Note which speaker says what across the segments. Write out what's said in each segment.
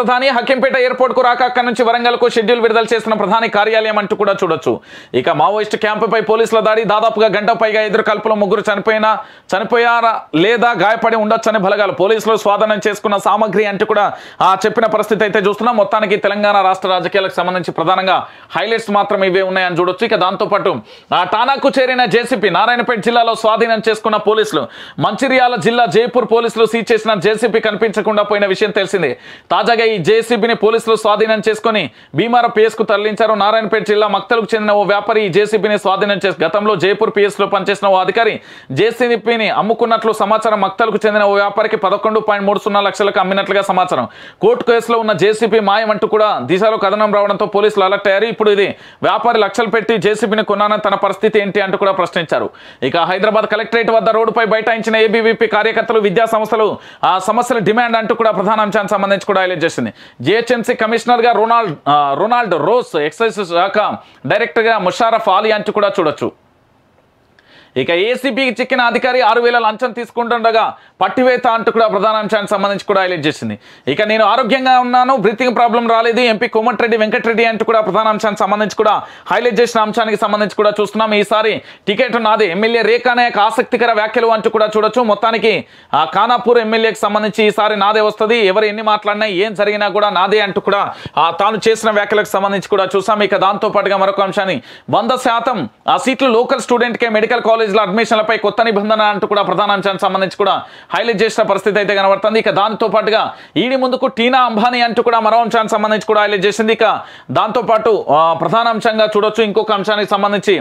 Speaker 1: ప్రధాని హకింపేట కు రాక అక్కడి నుంచి కు షెడ్యూల్ విడుదల చేసిన ప్రధాని కార్యాలయం అంటూ కూడా చూడొచ్చు ఇక క్యాంపు క్యాంపుపై పోలీసుల దాడి దాదాపుగా గంట పైగా ఎదురు కల్పలో ముగ్గురు చనిపోయినా చనిపోయారా లేదా గాయపడి ఉండొచ్చని బలగాలు పోలీసులు స్వాధీనం చేసుకున్న సామాగ్రి అంటూ కూడా చెప్పిన పరిస్థితి అయితే చూస్తున్నాం మొత్తానికి తెలంగాణ రాష్ట్ర రాజకీయాలకు సంబంధించి ప్రధానంగా హైలైట్స్ మాత్రం ఇవే ఉన్నాయని చూడొచ్చు ఇక దాంతోపాటు టానాకు చేరిన జేసీపీ నారాయణపేట జిల్లాలో స్వాధీనం చేసుకున్న పోలీసులు మంచిర్యాల జిల్లా జైపూర్ పోలీసులు సీజ్ చేసిన జేసీపీ కనిపించకుండా పోయిన విషయం తెలిసిందే తాజాగా ఈ జేసీబీని పోలీసులు స్వాధీనం చేసుకుని భీమారం పిఎస్కు తరలించారు నారాయణపేట జిల్లా మక్తలకు చెందిన ఓ వ్యాపారి ఈ జేసీబీని స్వాధీనం చేసి గతంలో జైపూర్ పిఎస్లో పనిచేసిన ఓ అధికారి జేసీబీని అమ్ముకున్నట్లు సమాచారం మక్తలకు చెందిన ఓ వ్యాపారికి పదకొండు లక్షలకు అమ్మినట్లుగా సమాచారం కోర్టు కేసులో ఉన్న జేసీబీ మాయం అంటూ కూడా దిశలో కథనం రావడంతో పోలీసులు అలర్ట్ అయ్యారు ఇప్పుడు ఇది వ్యాపారి లక్షలు పెట్టి జేసీబీని కొన్నానని తన పరిస్థితి ఏంటి అంటూ కూడా ప్రశ్నించారు ఇక హైదరాబాద్ కలెక్టరేట్ వద్ద రోడ్డుపై బైఠాయించిన ఏబీవీపీ కార్యకర్తలు విద్యా సంస్థలు ఆ సమస్యల డిమాండ్ అంటూ కూడా ప్రధాన అంశానికి సంబంధించి కూడా హైలైట్ చేసింది చేసింది జిహెచ్ఎంసీ కమిషనర్గా రొనాల్డ్ రొనాల్డ్ రోస్ ఎక్సైజ్ శాఖ గా ముషారఫ్ ఆలీ అంటూ కూడా చూడొచ్చు ఇక ఏసీబీకి చిక్కిన అధికారి ఆరు వేల లంచం తీసుకుంటుండగా పట్టివేత అంటూ కూడా ప్రధాన అంశానికి సంబంధించి కూడా హైలైట్ చేసింది ఇక నేను ఆరోగ్యంగా ఉన్నాను బ్రీతింగ్ ప్రాబ్లం రాలేదు ఎంపీ కోమటిరెడ్డి వెంకటరెడ్డి అంటూ కూడా ప్రధాన అంశానికి సంబంధించి కూడా హైలైట్ చేసిన అంశానికి సంబంధించి కూడా చూస్తున్నాం ఈసారి టికెట్ నాది ఎమ్మెల్యే రేఖ నాయక్ ఆసక్తికర వ్యాఖ్యలు అంటూ కూడా చూడొచ్చు మొత్తానికి ఖానాపూర్ ఎమ్మెల్యేకి సంబంధించి ఈసారి నాదే వస్తుంది ఎవరు ఎన్ని మాట్లాడినా ఏం జరిగినా కూడా నాదే అంటూ కూడా తాను చేసిన వ్యాఖ్యలకు సంబంధించి కూడా చూసాం ఇక దాంతో పాటుగా మరొక అంశాన్ని వంద శాతం ఆ సీట్లు లోకల్ స్టూడెంట్కే మెడికల్ కాలేజ్ కాలేజీలో అడ్మిషన్లపై కొత్త నిబంధన అంటూ కూడా ప్రధాన అంశానికి సంబంధించి కూడా హైలైట్ చేసిన పరిస్థితి అయితే కనబడుతుంది ఇక దానితో పాటుగా ఈడి ముందుకు టీనా అంబానీ అంటూ కూడా మరో అంశానికి సంబంధించి కూడా హైలైట్ చేసింది ఇక దాంతోపాటు ప్రధాన అంశంగా చూడొచ్చు ఇంకొక అంశానికి సంబంధించి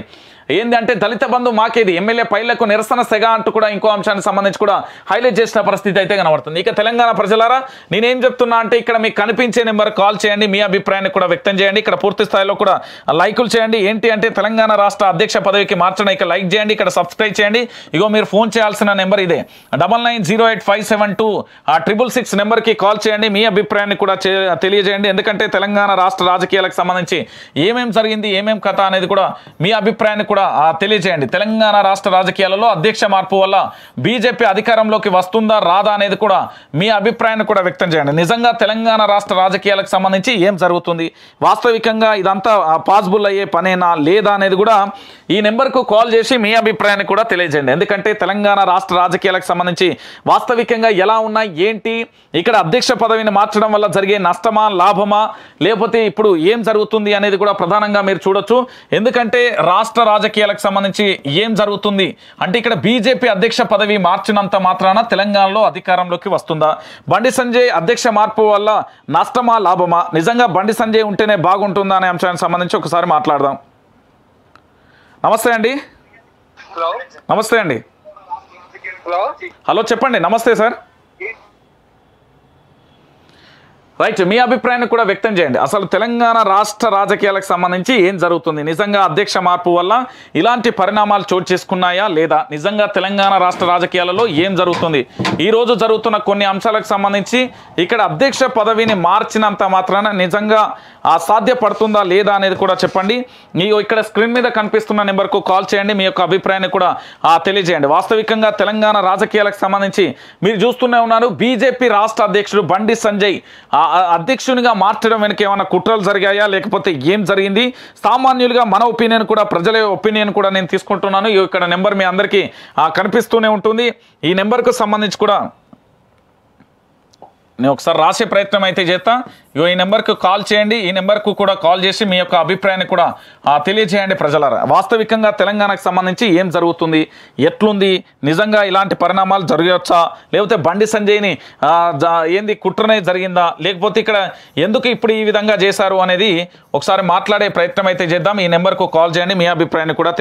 Speaker 1: ఏంటంటే దళిత బంధు మాకేది ఎమ్మెల్యే పైలకు నిరసన సెగ అంటూ కూడా ఇంకో అంశానికి సంబంధించి కూడా హైలైట్ చేసిన పరిస్థితి అయితే కనబడుతుంది ఇక తెలంగాణ ప్రజలారా నేనేం చెప్తున్నా అంటే ఇక్కడ మీకు కనిపించే నెంబర్ కాల్ చేయండి మీ అభిప్రాయాన్ని కూడా వ్యక్తం చేయండి ఇక్కడ పూర్తి స్థాయిలో కూడా లైకులు చేయండి ఏంటి అంటే తెలంగాణ రాష్ట్ర అధ్యక్ష పదవికి మార్చడం ఇక్కడ లైక్ చేయండి ఇక్కడ సబ్స్క్రైబ్ చేయండి ఇగో మీరు ఫోన్ చేయాల్సిన నెంబర్ ఇదే double nine zero eight five seven two ఆ ట్రిపుల్ సిక్స్ నెంబర్కి కాల్ చేయండి మీ అభిప్రాయాన్ని కూడా తెలియజేయండి ఎందుకంటే తెలంగాణ రాష్ట్ర రాజకీయాలకు సంబంధించి ఏమేమి జరిగింది ఏమేమి కథ అనేది కూడా మీ అభిప్రాయాన్ని కూడా కూడా తెలియజేయండి తెలంగాణ రాష్ట్ర రాజకీయాలలో అధ్యక్ష మార్పు వల్ల బీజేపీ అధికారంలోకి వస్తుందా రాదా అనేది కూడా మీ అభిప్రాయాన్ని కూడా వ్యక్తం చేయండి నిజంగా తెలంగాణ రాష్ట్ర రాజకీయాలకు సంబంధించి ఏం జరుగుతుంది వాస్తవికంగా ఇదంతా పాసిబుల్ అయ్యే పనేనా లేదా అనేది కూడా ఈ నెంబర్కు కాల్ చేసి మీ అభిప్రాయాన్ని కూడా తెలియజేయండి ఎందుకంటే తెలంగాణ రాష్ట్ర రాజకీయాలకు సంబంధించి వాస్తవికంగా ఎలా ఉన్నాయి ఏంటి ఇక్కడ అధ్యక్ష పదవిని మార్చడం వల్ల జరిగే నష్టమా లాభమా లేకపోతే ఇప్పుడు ఏం జరుగుతుంది అనేది కూడా ప్రధానంగా మీరు చూడొచ్చు ఎందుకంటే రాష్ట్ర రాజకీయ రాజకీయాలకు సంబంధించి ఏం జరుగుతుంది అంటే ఇక్కడ బీజేపీ అధ్యక్ష పదవి మార్చినంత మాత్రాన తెలంగాణలో అధికారంలోకి వస్తుందా బండి సంజయ్ అధ్యక్ష మార్పు వల్ల నష్టమా లాభమా నిజంగా బండి సంజయ్ ఉంటేనే బాగుంటుందా అనే అంశానికి సంబంధించి ఒకసారి మాట్లాడదాం నమస్తే అండి నమస్తే అండి హలో చెప్పండి నమస్తే సార్ రైట్ మీ అభిప్రాయాన్ని కూడా వ్యక్తం చేయండి అసలు తెలంగాణ రాష్ట్ర రాజకీయాలకు సంబంధించి ఏం జరుగుతుంది నిజంగా అధ్యక్ష మార్పు వల్ల ఇలాంటి పరిణామాలు చోటు చేసుకున్నాయా లేదా నిజంగా తెలంగాణ రాష్ట్ర రాజకీయాలలో ఏం జరుగుతుంది ఈరోజు జరుగుతున్న కొన్ని అంశాలకు సంబంధించి ఇక్కడ అధ్యక్ష పదవిని మార్చినంత మాత్రాన నిజంగా సాధ్యపడుతుందా లేదా అనేది కూడా చెప్పండి మీ ఇక్కడ స్క్రీన్ మీద కనిపిస్తున్న నెంబర్కు కాల్ చేయండి మీ యొక్క అభిప్రాయాన్ని కూడా తెలియజేయండి వాస్తవికంగా తెలంగాణ రాజకీయాలకు సంబంధించి మీరు చూస్తూనే ఉన్నారు బీజేపీ రాష్ట్ర అధ్యక్షుడు బండి సంజయ్ అధ్యక్షునిగా మార్చడం వెనుక ఏమైనా కుట్రలు జరిగాయా లేకపోతే ఏం జరిగింది సామాన్యులుగా మన ఒపీనియన్ కూడా ప్రజల ఒపీనియన్ కూడా నేను తీసుకుంటున్నాను ఇక్కడ నెంబర్ మీ అందరికీ కనిపిస్తూనే ఉంటుంది ఈ నెంబర్కు సంబంధించి కూడా నేను ఒకసారి రాసే ప్రయత్నం అయితే చేస్తా ఇగో ఈ నెంబర్కు కాల్ చేయండి ఈ నెంబర్కు కూడా కాల్ చేసి మీ యొక్క అభిప్రాయాన్ని కూడా తెలియజేయండి ప్రజలారా వాస్తవికంగా తెలంగాణకు సంబంధించి ఏం జరుగుతుంది ఎట్లుంది నిజంగా ఇలాంటి పరిణామాలు జరగవచ్చా లేకపోతే బండి సంజయ్ని ఏంది కుట్రనే జరిగిందా లేకపోతే ఇక్కడ ఎందుకు ఇప్పుడు ఈ విధంగా చేశారు అనేది ఒకసారి మాట్లాడే ప్రయత్నం అయితే చేద్దాం ఈ నెంబర్కు కాల్ చేయండి మీ అభిప్రాయాన్ని కూడా